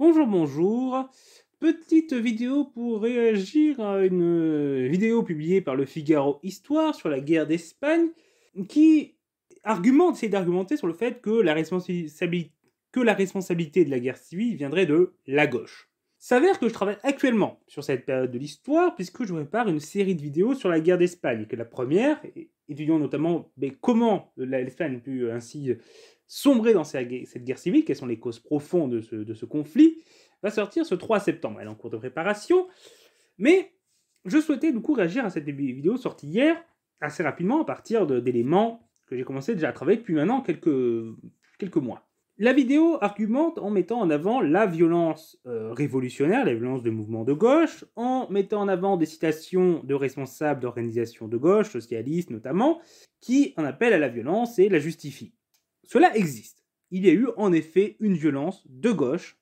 Bonjour, bonjour. Petite vidéo pour réagir à une vidéo publiée par le Figaro Histoire sur la guerre d'Espagne qui argumente, essaie d'argumenter sur le fait que la, responsabilité, que la responsabilité de la guerre civile viendrait de la gauche. S'avère que je travaille actuellement sur cette période de l'histoire puisque je prépare une série de vidéos sur la guerre d'Espagne, que la première, étudiant notamment mais comment l'Espagne a pu euh, ainsi sombrer dans cette guerre civile, quelles sont les causes profondes de ce, conflit, va sortir ce 3 septembre. Elle est en cours de préparation, mais je souhaitais du coup réagir à cette vidéo sortie hier assez rapidement à partir d'éléments que j'ai commencé déjà à travailler depuis maintenant quelques, quelques mois. La vidéo argumente en mettant en avant la violence euh, révolutionnaire, la violence de mouvements de gauche, en mettant en avant des citations de responsables d'organisations de gauche, socialistes notamment, qui en appellent à la violence et la justifient. Cela existe. Il y a eu en effet une violence de gauche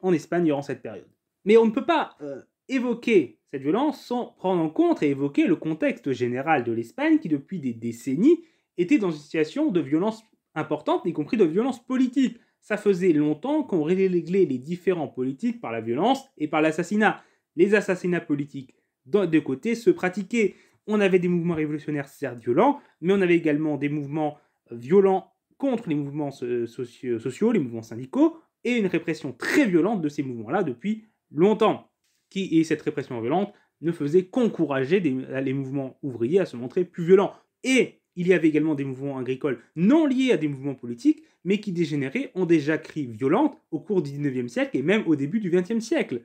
en Espagne durant cette période. Mais on ne peut pas euh, évoquer cette violence sans prendre en compte et évoquer le contexte général de l'Espagne qui depuis des décennies était dans une situation de violence importante, y compris de violence politique. Ça faisait longtemps qu'on réglait les différents politiques par la violence et par l'assassinat. Les assassinats politiques de côté se pratiquaient. On avait des mouvements révolutionnaires certes violents, mais on avait également des mouvements violents contre les mouvements sociaux, les mouvements syndicaux, et une répression très violente de ces mouvements-là depuis longtemps. Qui, et cette répression violente ne faisait qu'encourager les mouvements ouvriers à se montrer plus violents. Et il y avait également des mouvements agricoles non liés à des mouvements politiques, mais qui dégénéraient en déjà jacqueries violentes au cours du 19e siècle et même au début du 20e siècle.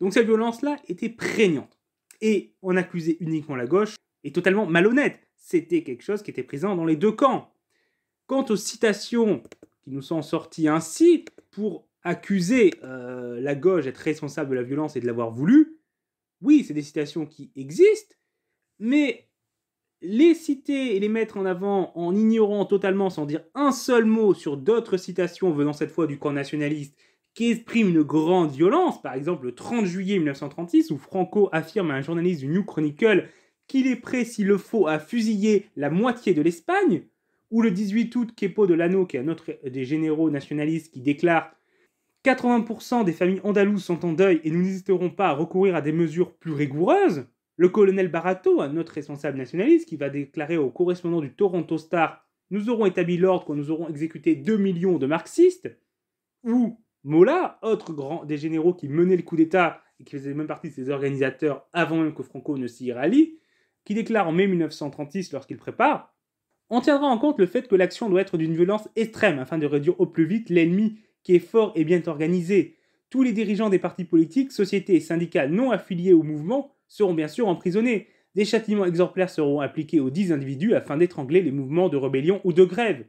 Donc cette violence-là était prégnante. Et on accusait uniquement la gauche est totalement malhonnête. C'était quelque chose qui était présent dans les deux camps. Quant aux citations qui nous sont sorties ainsi pour accuser euh, la gauche d'être responsable de la violence et de l'avoir voulu, oui, c'est des citations qui existent, mais les citer et les mettre en avant en ignorant totalement, sans dire un seul mot sur d'autres citations venant cette fois du camp nationaliste qui exprime une grande violence, par exemple le 30 juillet 1936, où Franco affirme à un journaliste du New Chronicle qu'il est prêt, s'il le faut, à fusiller la moitié de l'Espagne, ou le 18 août, Kepo de Lano, qui est un autre des généraux nationalistes, qui déclare 80% des familles andalouses sont en deuil et nous n'hésiterons pas à recourir à des mesures plus rigoureuses. Le colonel Barato, un autre responsable nationaliste, qui va déclarer au correspondant du Toronto Star Nous aurons établi l'ordre quand nous aurons exécuté 2 millions de marxistes. Ou Mola, autre grand des généraux qui menait le coup d'État et qui faisait même partie de ses organisateurs avant même que Franco ne s'y rallie, qui déclare en mai 1936, lorsqu'il prépare on tiendra en compte le fait que l'action doit être d'une violence extrême afin de réduire au plus vite l'ennemi qui est fort et bien organisé. Tous les dirigeants des partis politiques, sociétés et syndicats non affiliés au mouvement seront bien sûr emprisonnés. Des châtiments exemplaires seront appliqués aux dix individus afin d'étrangler les mouvements de rébellion ou de grève.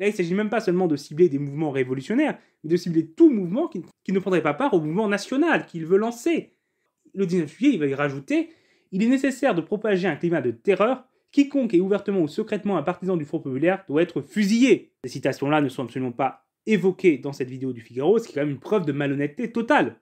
Là, il ne s'agit même pas seulement de cibler des mouvements révolutionnaires, mais de cibler tout mouvement qui, qui ne prendrait pas part au mouvement national qu'il veut lancer. Le 19 juillet, il va y rajouter Il est nécessaire de propager un climat de terreur Quiconque est ouvertement ou secrètement un partisan du Front populaire doit être fusillé. Ces citations-là ne sont absolument pas évoquées dans cette vidéo du Figaro, ce qui est quand même une preuve de malhonnêteté totale.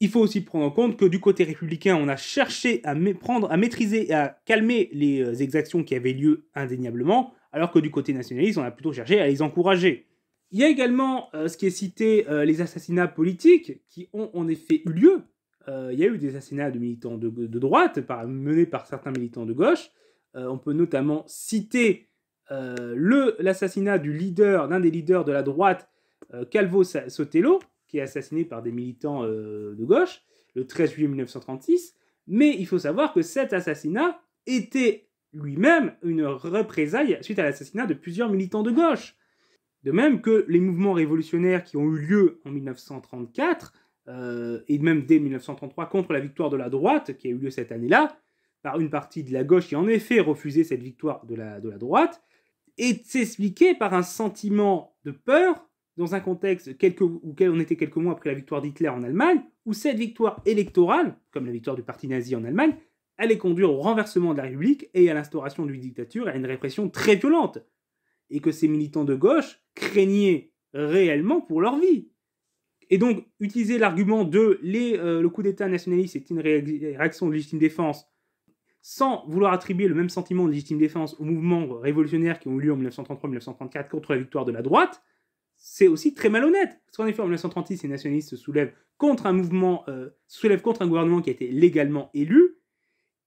Il faut aussi prendre en compte que du côté républicain, on a cherché à, à maîtriser et à calmer les euh, exactions qui avaient lieu indéniablement, alors que du côté nationaliste, on a plutôt cherché à les encourager. Il y a également euh, ce qui est cité, euh, les assassinats politiques, qui ont en effet eu lieu. il y a eu des assassinats de militants de, droite menés par certains militants de gauche, euh, on peut notamment citer euh, l'assassinat du leader, d'un des leaders de la droite, euh, Calvo Sotelo, qui est assassiné par des militants de gauche le 13 juillet 1936. Mais il faut savoir que cet assassinat était lui-même une représaille suite à l'assassinat de plusieurs militants de gauche. De même que les mouvements révolutionnaires qui ont eu lieu en 1934, et même dès 1933 contre la victoire de la droite, qui a eu lieu cette année-là, par une partie de la gauche qui en effet refusait cette victoire de la, de la droite, et s'expliquer par un sentiment de peur dans un contexte quelques, auquel on était quelques mois après la victoire d'Hitler en Allemagne, où cette victoire électorale, comme la victoire du parti nazi en Allemagne, allait conduire au renversement de la République et à l'instauration d'une dictature et à une répression très violente, et que ces militants de gauche craignaient réellement pour leur vie. Et donc, utiliser l'argument de les, euh, le coup d'État nationaliste est une réaction de légitime défense sans vouloir attribuer le même sentiment de légitime défense aux mouvements révolutionnaires qui ont eu lieu en 1933-1934 contre la victoire de la droite, c'est aussi très malhonnête. Parce qu'en effet, en 1936, les nationalistes se soulèvent contre un mouvement, euh, soulèvent contre un gouvernement qui a été légalement élu,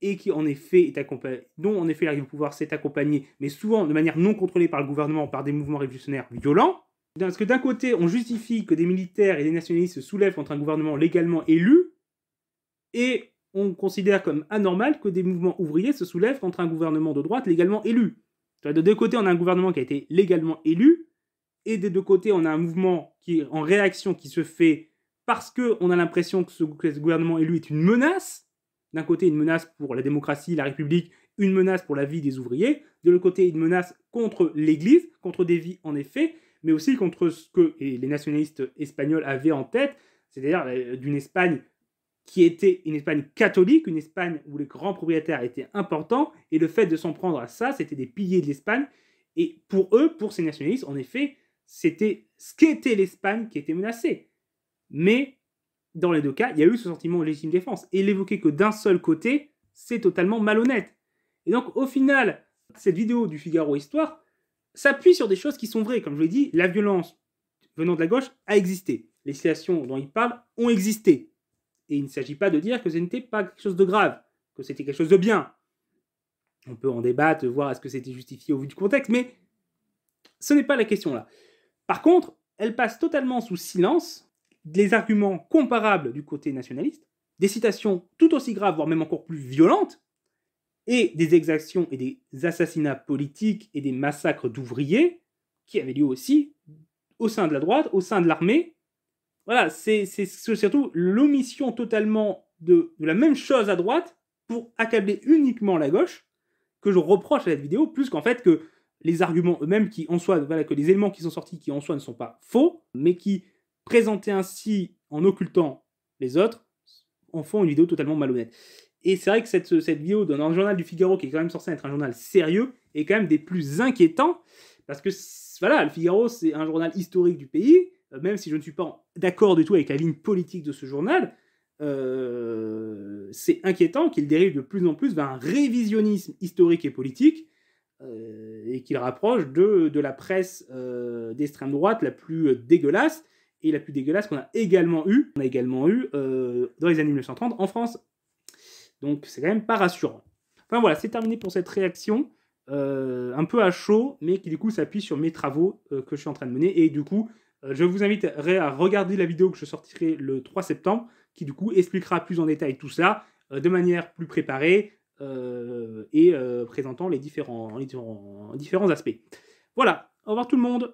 et qui en effet est accompagné, dont en effet l'arrivée au pouvoir s'est accompagnée, mais souvent de manière non contrôlée par le gouvernement, par des mouvements révolutionnaires violents. Parce que d'un côté, on justifie que des militaires et des nationalistes se soulèvent contre un gouvernement légalement élu, et on considère comme anormal que des mouvements ouvriers se soulèvent contre un gouvernement de droite légalement élu. De deux côtés, on a un gouvernement qui a été légalement élu, et des deux côtés, on a un mouvement qui en réaction qui se fait parce qu'on a l'impression que ce gouvernement élu est une menace. D'un côté, une menace pour la démocratie, la République, une menace pour la vie des ouvriers. De l'autre côté, une menace contre l'Église, contre des vies en effet, mais aussi contre ce que les nationalistes espagnols avaient en tête, c'est-à-dire euh, d'une Espagne qui était une Espagne catholique, une Espagne où les grands propriétaires étaient importants, et le fait de s'en prendre à ça, c'était des piliers de l'Espagne. Et pour eux, pour ces nationalistes, en effet, c'était ce qu'était l'Espagne qui était menacée. Mais dans les deux cas, il y a eu ce sentiment légitime défense. Et l'évoquer que d'un seul côté, c'est totalement malhonnête. Et donc, au final, cette vidéo du Figaro Histoire s'appuie sur des choses qui sont vraies. Comme je l'ai dit, la violence venant de la gauche a existé. Les situations dont il parle ont existé et il ne s'agit pas de dire que ce n'était pas quelque chose de grave, que c'était quelque chose de bien. On peut en débattre, voir est-ce que c'était justifié au vu du contexte, mais ce n'est pas la question là. Par contre, elle passe totalement sous silence les arguments comparables du côté nationaliste, des citations tout aussi graves, voire même encore plus violentes, et des exactions et des assassinats politiques et des massacres d'ouvriers qui avaient lieu aussi au sein de la droite, au sein de l'armée, voilà, c'est surtout l'omission totalement de, la même chose à droite pour accabler uniquement la gauche que je reproche à cette vidéo, plus qu'en fait que les arguments eux-mêmes qui en voilà, que les éléments qui sont sortis qui en soi ne sont pas faux, mais qui présentés ainsi en occultant les autres, en font une vidéo totalement malhonnête. Et c'est vrai que cette, cette vidéo dans journal du Figaro, qui est quand même censé être un journal sérieux, est quand même des plus inquiétants, parce que voilà, le Figaro, c'est un journal historique du pays, euh, même si je ne suis pas d'accord du tout avec la ligne politique de ce journal, euh, c'est inquiétant qu'il dérive de plus en plus vers un révisionnisme historique et politique euh, et qu'il rapproche de, de, la presse d'extrême droite la plus dégueulasse et la plus dégueulasse qu'on a également eu, on a également eu dans les années 1930 en France. Donc c'est quand même pas rassurant. Enfin voilà, c'est terminé pour cette réaction. un peu à chaud, mais qui du coup s'appuie sur mes travaux que je suis en train de mener et du coup euh, je vous inviterai à regarder la vidéo que je sortirai le 3 septembre, qui du coup expliquera plus en détail tout ça, euh, de manière plus préparée euh, et présentant les différents, différents aspects. Voilà, au revoir tout le monde